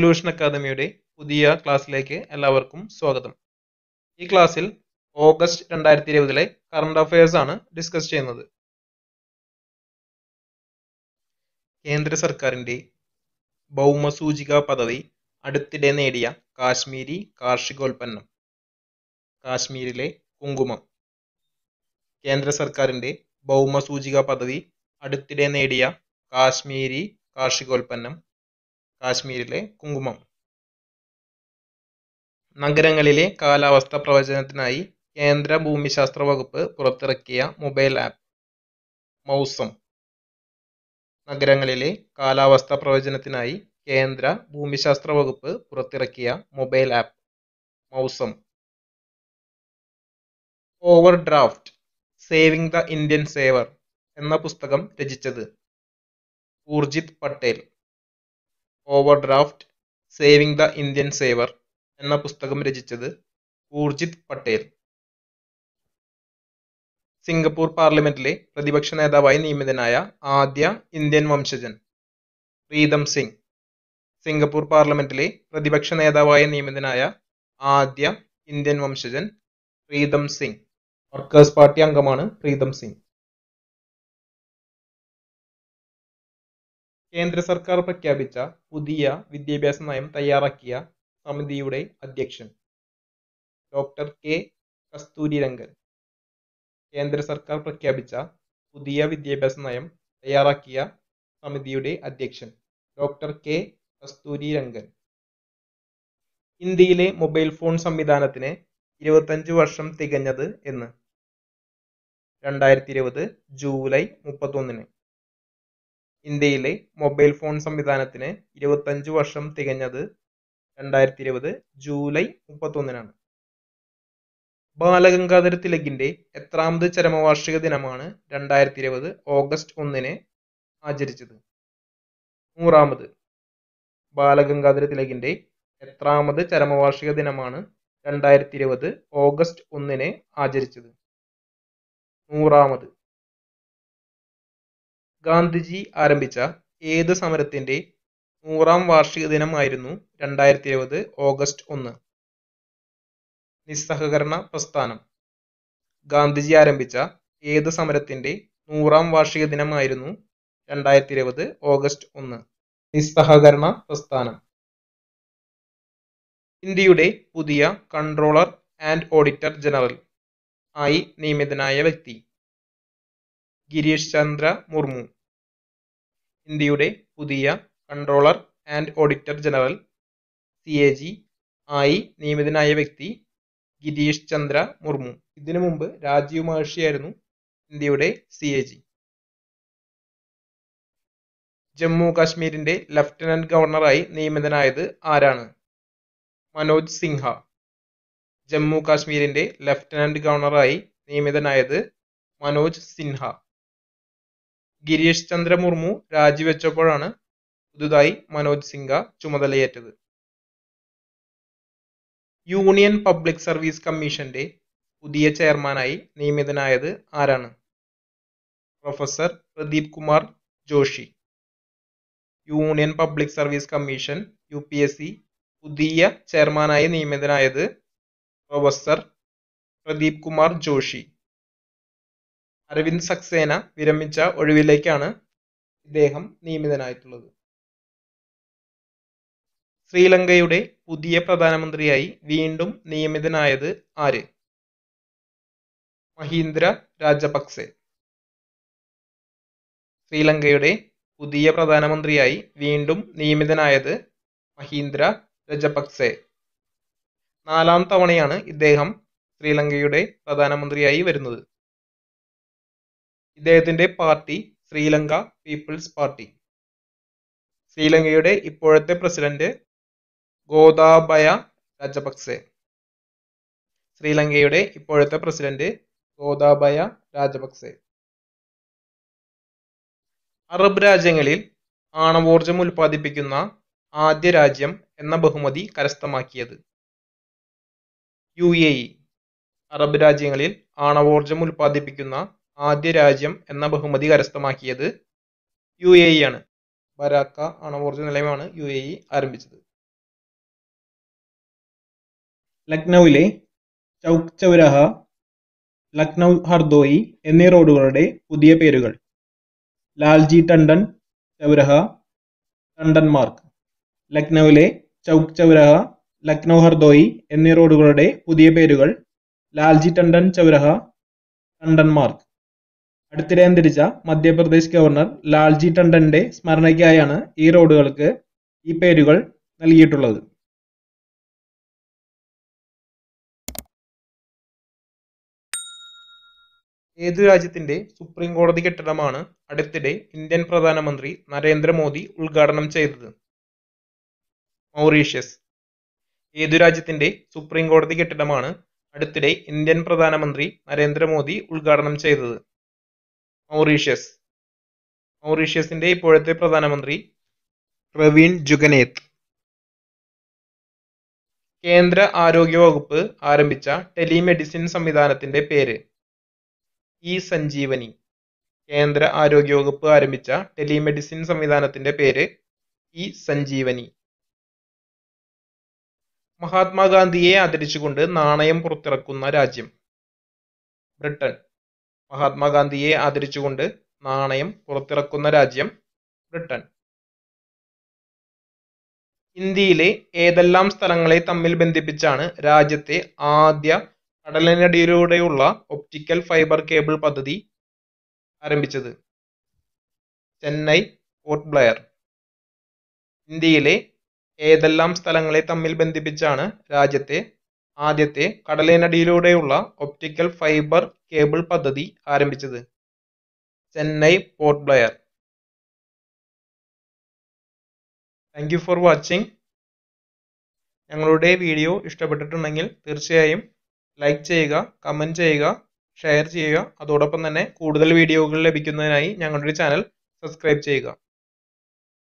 Solution അക്കാദമിയുടെ പുതിയ ക്ലാസ്സിലേക്ക് എല്ലാവർക്കും സ്വാഗതം ഈ ക്ലാസ്സിൽ ഓഗസ്റ്റ് രണ്ടായിരത്തി ഇരുപതിലെ കറണ്ട് അഫയേഴ്സ് ആണ് ഡിസ്കസ് ചെയ്യുന്നത് കേന്ദ്ര സർക്കാരിൻ്റെ ഭൗമസൂചിക പദവി അടുത്തിടെ നേടിയ കാശ്മീരി കാർഷികോൽപ്പന്നം കാശ്മീരിലെ കുങ്കുമം കേന്ദ്ര സർക്കാരിൻ്റെ ഭൗമസൂചിക പദവി അടുത്തിടെ നേടിയ കാശ്മീരി കാർഷികോൽപ്പന്നം കാശ്മീരിലെ കുങ്കുമം നഗരങ്ങളിലെ കാലാവസ്ഥ പ്രവചനത്തിനായി കേന്ദ്ര ഭൂമിശാസ്ത്ര വകുപ്പ് പുറത്തിറക്കിയ മൊബൈൽ ആപ്പ് മൗസം നഗരങ്ങളിലെ കാലാവസ്ഥ പ്രവചനത്തിനായി കേന്ദ്ര ഭൂമിശാസ്ത്ര വകുപ്പ് പുറത്തിറക്കിയ mobile app Mausam overdraft saving the Indian saver എന്ന പുസ്തകം രചിച്ചത് Urjit Patel overdraft saving the Indian saver എന്ന പുസ്തകം രചിച്ചത് ഊർജിത് പട്ടേൽ സിംഗപ്പൂർ പാർലമെന്റിലെ പ്രതിപക്ഷ നേതാവായി നിയമിതനായ ആദ്യ ഇന്ത്യൻ വംശജൻ പ്രീതം സിംഗ് സിംഗപ്പൂർ പാർലമെന്റിലെ പ്രതിപക്ഷ നേതാവായി നിയമിതനായ ആദ്യ ഇന്ത്യൻ വംശജൻ പ്രീതം സിംഗ് വർക്കേഴ്സ് പാർട്ടി അംഗമാണ് പ്രീതം സിംഗ് കേന്ദ്ര സർക്കാർ പ്രഖ്യാപിച്ച പുതിയ വിദ്യാഭ്യാസ നയം തയ്യാറാക്കിയ സമിതിയുടെ അധ്യക്ഷൻ ഡോക്ടർ കെ കസ്തൂരിരംഗൻ കേന്ദ്ര സർക്കാർ പ്രഖ്യാപിച്ച പുതിയ വിദ്യാഭ്യാസ നയം തയ്യാറാക്കിയ സമിതിയുടെ അധ്യക്ഷൻ ഡോക്ടർ കെ കസ്തൂരിരംഗൻ ഇന്ത്യയിലെ മൊബൈൽ ഫോൺ സംവിധാനത്തിന് ഇരുപത്തഞ്ച് വർഷം തികഞ്ഞത് എന്ന് രണ്ടായിരത്തി ഇരുപത് ജൂലൈ മുപ്പത്തൊന്നിന് ഇന്ത്യയിലെ മൊബൈൽ ഫോൺ സംവിധാനത്തിന് ഇരുപത്തഞ്ച് വർഷം തികഞ്ഞത് രണ്ടായിരത്തി ഇരുപത് ജൂലൈ മുപ്പത്തൊന്നിനാണ് ബാലഗംഗാധര തിലകിൻ്റെ എത്രാമത് ചരമവാർഷിക ദിനമാണ് രണ്ടായിരത്തി ഇരുപത് ഓഗസ്റ്റ് ഒന്നിന് ആചരിച്ചത് നൂറാമത് ബാലഗംഗാധര തിലകിൻ്റെ എത്രാമത് ചരമവാർഷിക ദിനമാണ് രണ്ടായിരത്തി ഇരുപത് ഓഗസ്റ്റ് ഒന്നിന് ആചരിച്ചത് നൂറാമത് ഗാന്ധിജി ആരംഭിച്ച ഏത് സമരത്തിന്റെ നൂറാം വാർഷിക ദിനമായിരുന്നു രണ്ടായിരത്തി ഇരുപത് ഓഗസ്റ്റ് ഒന്ന് നിസ്സഹകരണ പ്രസ്ഥാനം ഗാന്ധിജി ആരംഭിച്ച ഏത് സമരത്തിന്റെ നൂറാം വാർഷിക ദിനമായിരുന്നു രണ്ടായിരത്തി ഇരുപത് ഓഗസ്റ്റ് ഒന്ന് നിസ്സഹകരണ പ്രസ്ഥാനം ഇന്ത്യയുടെ പുതിയ കൺട്രോളർ ആൻഡ് ഓഡിറ്റർ ജനറൽ ആയി നിയമിതനായ വ്യക്തി ഗിരീഷ് ചന്ദ്ര മുർമു ഇന്ത്യയുടെ പുതിയ controller and auditor general C A G ആയി നിയമിതനായ വ്യക്തി ഗിരീഷ് ചന്ദ്ര മുർമു ഇതിനു മുമ്പ് രാജീവ് മഹർഷിയായിരുന്നു ഇന്ത്യയുടെ സി എ ജി ജമ്മു കാശ്മീരിന്റെ ലഫ്റ്റനന്റ് ഗവർണറായി നിയമിതനായത് ആരാണ് മനോജ് സിൻഹ ജമ്മു കാശ്മീരിന്റെ ലഫ്റ്റനന്റ് ഗവർണറായി നിയമിതനായത് മനോജ് സിൻഹ ഗിരീഷ് ചന്ദ്ര മുർമു രാജിവെച്ചപ്പോഴാണ് പുതുതായി മനോജ് സിംഗ ചുമതലയേറ്റത് യൂണിയൻ പബ്ലിക് സർവീസ് കമ്മീഷന്റെ പുതിയ ചെയർമാനായി നിയമിതനായത് ആരാണ് professor Pradeep Kumar Joshi union public service commission U P S C പുതിയ ചെയർമാനായി നിയമിതനായത് പ്രൊഫസർ പ്രദീപ് കുമാർ ജോഷി അരവിന്ദ് സക്സേന വിരമിച്ച ഒഴിവിലേക്കാണ് ഇദ്ദേഹം നിയമിതനായിട്ടുള്ളത് ശ്രീലങ്കയുടെ പുതിയ പ്രധാനമന്ത്രിയായി വീണ്ടും നിയമിതനായത് ആര് മഹീന്ദ്ര രാജപക്സെ ശ്രീലങ്കയുടെ പുതിയ പ്രധാനമന്ത്രിയായി വീണ്ടും നിയമിതനായത് മഹീന്ദ്ര രജപക്സെ നാലാം തവണയാണ് ഇദ്ദേഹം ശ്രീലങ്കയുടെ പ്രധാനമന്ത്രിയായി വരുന്നത് ഇദ്ദേഹത്തിന്റെ പാർട്ടി ശ്രീലങ്ക പീപ്പിൾസ് പാർട്ടി. ശ്രീലങ്കയുടെ ഇപ്പോഴത്തെ പ്രസിഡന്റ് ഗോദാബയ രാജപക്സെ. ശ്രീലങ്കയുടെ ഇപ്പോഴത്തെ പ്രസിഡന്റ് ഗോദാബയ രാജപക്സെ. അറബ് രാജ്യങ്ങളിൽ ആണവോർജം ഉൽപ്പാദിപ്പിക്കുന്ന ആദ്യ രാജ്യം എന്ന ബഹുമതി കരസ്ഥമാക്കിയത് യുഎഇ. അറബ് രാജ്യങ്ങളിൽ ആണവോർജം ഉൽപ്പാദിപ്പിക്കുന്ന ആദ്യ രാജ്യം എന്ന ബഹുമതി കരസ്ഥമാക്കിയത് യു എ ഇ e ആണ് ബരാക്ക അണവോർജ നിലയമാണ് യു എ ഇ e ആരംഭിച്ചത് ലക്നൌവിലെ ചൗക് ചൗരഹ ലക്നൗ ഹർദോയി എന്നീ റോഡുകളുടെ പുതിയ പേരുകൾ ലാൽജി ടണ്ടൻ ചൗരഹ ടണ്ടൻ മാർക്ക് ലക്നൌവിലെ ചൗക് ചൗരഹ ലക്നൗ ഹർദോയി എന്നീ റോഡുകളുടെ പുതിയ പേരുകൾ ലാൽജി ടണ്ടൻ ചൗരഹ ടണ്ടൻ മാർക്ക് അടുത്തിടെ അന്തരിച്ച മധ്യപ്രദേശ് ഗവർണർ ലാൽജി ടണ്ടന്റെ സ്മരണയ്ക്കായാണ് ഈ റോഡുകൾക്ക് ഈ പേരുകൾ നൽകിയിട്ടുള്ളത് ഏതു രാജ്യത്തിന്റെ സുപ്രീം കോടതി കെട്ടിടമാണ് അടുത്തിടെ ഇന്ത്യൻ പ്രധാനമന്ത്രി നരേന്ദ്രമോദി ഉദ്ഘാടനം ചെയ്തത് മൗറീഷ്യസ് ഏതു രാജ്യത്തിന്റെ സുപ്രീം കോടതി കെട്ടിടമാണ് അടുത്തിടെ ഇന്ത്യൻ പ്രധാനമന്ത്രി നരേന്ദ്രമോദി ഉദ്ഘാടനം ചെയ്തത് മൗറീഷ്യസ് മൗറീഷ്യസിന്റെ ഇപ്പോഴത്തെ പ്രധാനമന്ത്രി പ്രവീൺ ജുഗനേത്ത് കേന്ദ്ര ആരോഗ്യ വകുപ്പ് ആരംഭിച്ച ടെലിമെഡിസിൻ സംവിധാനത്തിന്റെ പേര് ഇ സഞ്ജീവനി കേന്ദ്ര ആരോഗ്യ വകുപ്പ് ആരംഭിച്ച ടെലിമെഡിസിൻ സംവിധാനത്തിന്റെ പേര് ഇ സഞ്ജീവനി മഹാത്മാഗാന്ധിയെ ആദരിച്ചുകൊണ്ട് നാണയം പുറത്തിറക്കുന്ന രാജ്യം ബ്രിട്ടൻ മഹാത്മാഗാന്ധിയെ ആദരിച്ചുകൊണ്ട് നാണയം പുറത്തിറക്കുന്ന രാജ്യം ബ്രിട്ടൻ ഇന്ത്യയിലെ ഏതെല്ലാം സ്ഥലങ്ങളെ തമ്മിൽ ബന്ധിപ്പിച്ചാണ് രാജ്യത്തെ ആദ്യ കടലിനടിയിലൂടെയുള്ള ഒപ്റ്റിക്കൽ ഫൈബർ കേബിൾ പദ്ധതി ആരംഭിച്ചത് ചെന്നൈ പോർട്ട് ബ്ലെയർ ഇന്ത്യയിലെ ഏതെല്ലാം സ്ഥലങ്ങളെ തമ്മിൽ ബന്ധിപ്പിച്ചാണ് രാജ്യത്തെ ആദ്യത്തെ കടലിനടിയിലൂടെയുള്ള ഒപ്റ്റിക്കൽ ഫൈബർ കേബിൾ പദ്ധതി ആരംഭിച്ചത്? Chennai Port Blair. Thank you for watching ഞങ്ങളുടെ വീഡിയോ ഇഷ്ടപ്പെട്ടിട്ടുണ്ടെങ്കിൽ തീർച്ചയായും ലൈക്ക് ചെയ്യുക കമൻറ്റ് ചെയ്യുക ഷെയർ ചെയ്യുക അതോടൊപ്പം തന്നെ കൂടുതൽ വീഡിയോകൾ ലഭിക്കുന്നതിനായി ഞങ്ങളുടെ ചാനൽ സബ്സ്ക്രൈബ് ചെയ്യുക